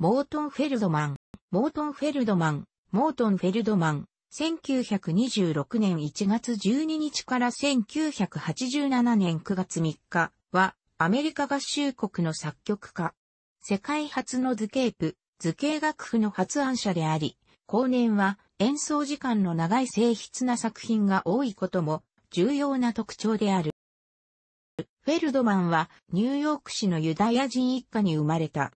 モートンフェルドマン、モートンフェルドマン、モートンフェルドマン、1926年1月12日から1987年9月3日は、アメリカ合衆国の作曲家。世界初の図形譜、図形楽譜の発案者であり、後年は演奏時間の長い静筆な作品が多いことも重要な特徴である。フェルドマンはニューヨーク市のユダヤ人一家に生まれた。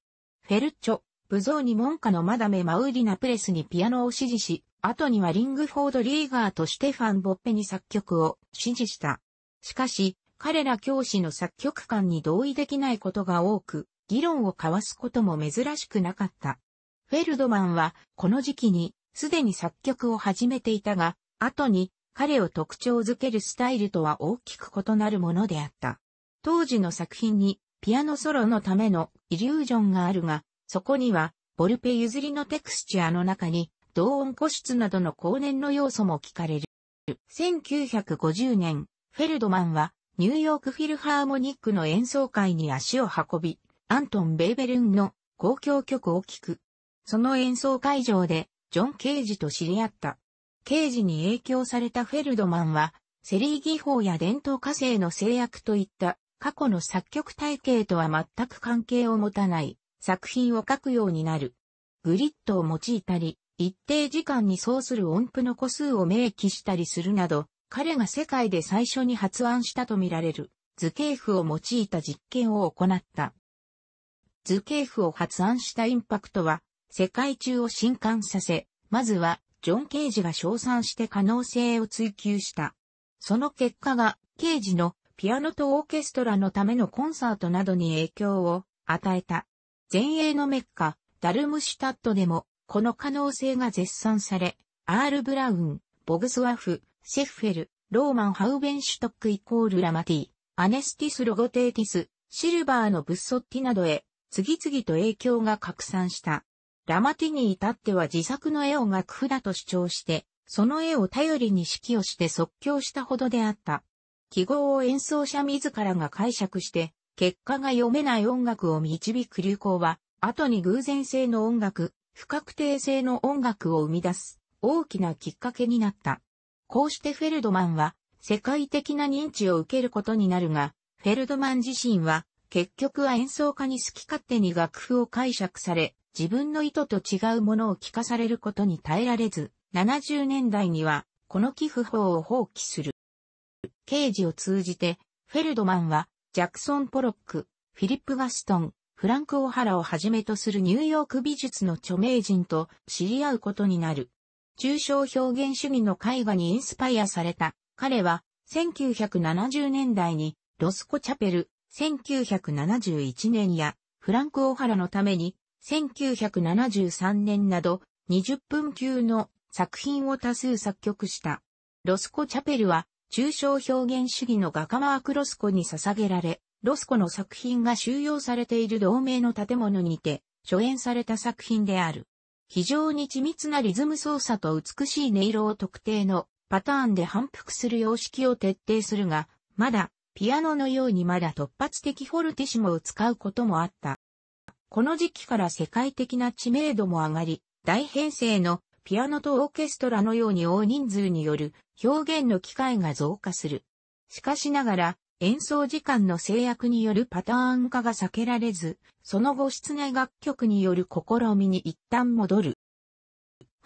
フェルチョ、武造に門下のマダメ・マウリナ・プレスにピアノを指示し、後にはリングフォード・リーガーとステファン・ボッペに作曲を指示した。しかし、彼ら教師の作曲官に同意できないことが多く、議論を交わすことも珍しくなかった。フェルドマンは、この時期に、すでに作曲を始めていたが、後に、彼を特徴づけるスタイルとは大きく異なるものであった。当時の作品に、ピアノソロのためのイリュージョンがあるが、そこには、ボルペ譲りのテクスチャーの中に、同音個室などの後年の要素も聞かれる。1950年、フェルドマンは、ニューヨークフィルハーモニックの演奏会に足を運び、アントン・ベーベルンの公共曲を聴く。その演奏会場で、ジョン・ケージと知り合った。ケージに影響されたフェルドマンは、セリー技法や伝統化成の制約といった過去の作曲体系とは全く関係を持たない作品を書くようになる。グリッドを用いたり、一定時間にそうする音符の個数を明記したりするなど、彼が世界で最初に発案したとみられる図形譜を用いた実験を行った。図形譜を発案したインパクトは、世界中を震撼させ、まずは、ジョン・ケージが称賛して可能性を追求した。その結果が、ケージのピアノとオーケストラのためのコンサートなどに影響を与えた。前衛のメッカ、ダルムシュタットでも、この可能性が絶賛され、アール・ブラウン、ボグスワフ、シェッフェル、ローマン・ハウベンシュトックイコールラマティ、アネスティス・ロゴテーティス、シルバーのブッソッティなどへ、次々と影響が拡散した。ラマティに至っては自作の絵を楽譜だと主張して、その絵を頼りに指揮をして即興したほどであった。記号を演奏者自らが解釈して、結果が読めない音楽を導く流行は、後に偶然性の音楽、不確定性の音楽を生み出す大きなきっかけになった。こうしてフェルドマンは世界的な認知を受けることになるが、フェルドマン自身は結局は演奏家に好き勝手に楽譜を解釈され、自分の意図と違うものを聞かされることに耐えられず、70年代にはこの寄付法を放棄する。刑事を通じて、フェルドマンはジャクソン・ポロック、フィリップ・ガストン、フランク・オハラをはじめとするニューヨーク美術の著名人と知り合うことになる。抽象表現主義の絵画にインスパイアされた。彼は、1970年代に、ロスコ・チャペル、1971年や、フランク・オハラのために、1973年など、20分級の作品を多数作曲した。ロスコ・チャペルは、抽象表現主義の画家マーク・ロスコに捧げられ、ロスコの作品が収容されている同盟の建物にて、初演された作品である。非常に緻密なリズム操作と美しい音色を特定のパターンで反復する様式を徹底するが、まだ、ピアノのようにまだ突発的フォルティシモを使うこともあった。この時期から世界的な知名度も上がり、大編成のピアノとオーケストラのように大人数による表現の機会が増加する。しかしながら、演奏時間の制約によるパターン化が避けられず、その後室内楽曲による試みに一旦戻る。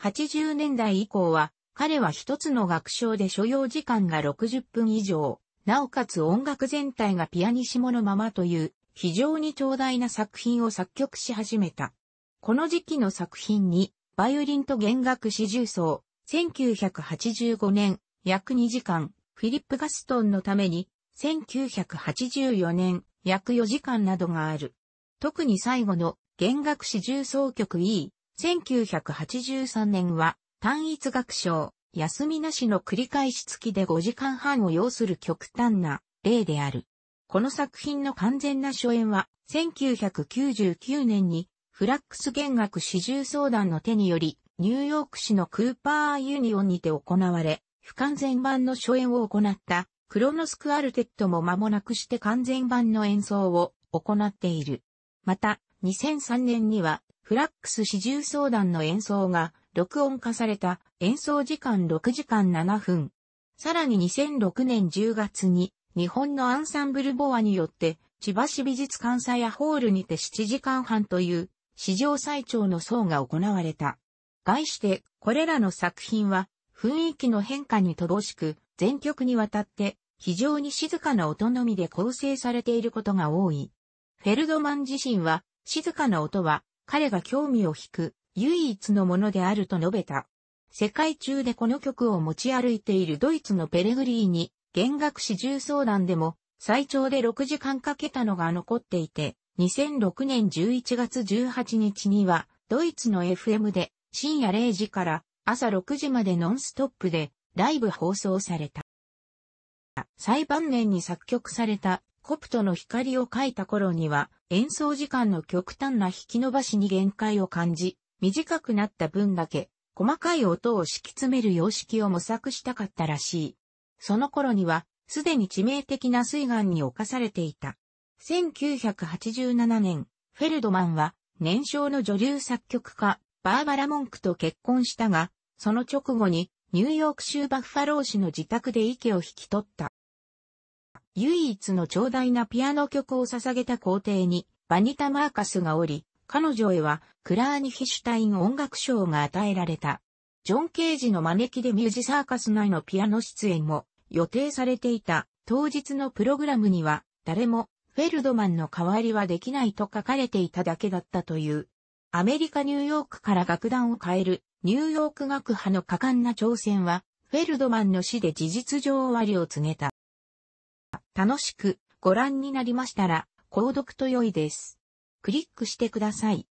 80年代以降は、彼は一つの楽章で所要時間が60分以上、なおかつ音楽全体がピアニシモのままという、非常に長大な作品を作曲し始めた。この時期の作品に、バイオリンと弦楽四重奏、1985年、約2時間、フィリップ・ガストンのために、1984年、約4時間などがある。特に最後の、弦楽四重奏曲 E、1983年は、単一楽章、休みなしの繰り返し付きで5時間半を要する極端な例である。この作品の完全な初演は、1999年に、フラックス弦楽四重奏団の手により、ニューヨーク市のクーパーユニオンにて行われ、不完全版の初演を行ったクロノスクアルテットも間もなくして完全版の演奏を行っている。また、2003年にはフラックス四重相談の演奏が録音化された演奏時間6時間7分。さらに2006年10月に日本のアンサンブルボアによって千葉市美術館サヤホールにて7時間半という史上最長の層が行われた。概してこれらの作品は雰囲気の変化に乏しく、全曲にわたって非常に静かな音のみで構成されていることが多い。フェルドマン自身は、静かな音は彼が興味を引く唯一のものであると述べた。世界中でこの曲を持ち歩いているドイツのペレグリーに、弦楽四重相談でも最長で6時間かけたのが残っていて、2006年11月18日にはドイツの FM で深夜0時から朝6時までノンストップでライブ放送された。最晩年に作曲されたコプトの光を書いた頃には演奏時間の極端な引き伸ばしに限界を感じ、短くなった分だけ細かい音を敷き詰める様式を模索したかったらしい。その頃にはすでに致命的な水眼に侵されていた。1987年、フェルドマンは年少の女流作曲家バーバラ・モンクと結婚したが、その直後にニューヨーク州バッファロー市の自宅で息を引き取った。唯一の長大なピアノ曲を捧げた皇帝にバニタ・マーカスがおり、彼女へはクラーニヒシュタイン音楽賞が与えられた。ジョン・ケージの招きでミュージサーカス内のピアノ出演も予定されていた当日のプログラムには誰もフェルドマンの代わりはできないと書かれていただけだったという。アメリカ・ニューヨークから楽団を変える、ニューヨーク学派の果敢な挑戦は、フェルドマンの死で事実上終わりを告げた。楽しくご覧になりましたら、購読と良いです。クリックしてください。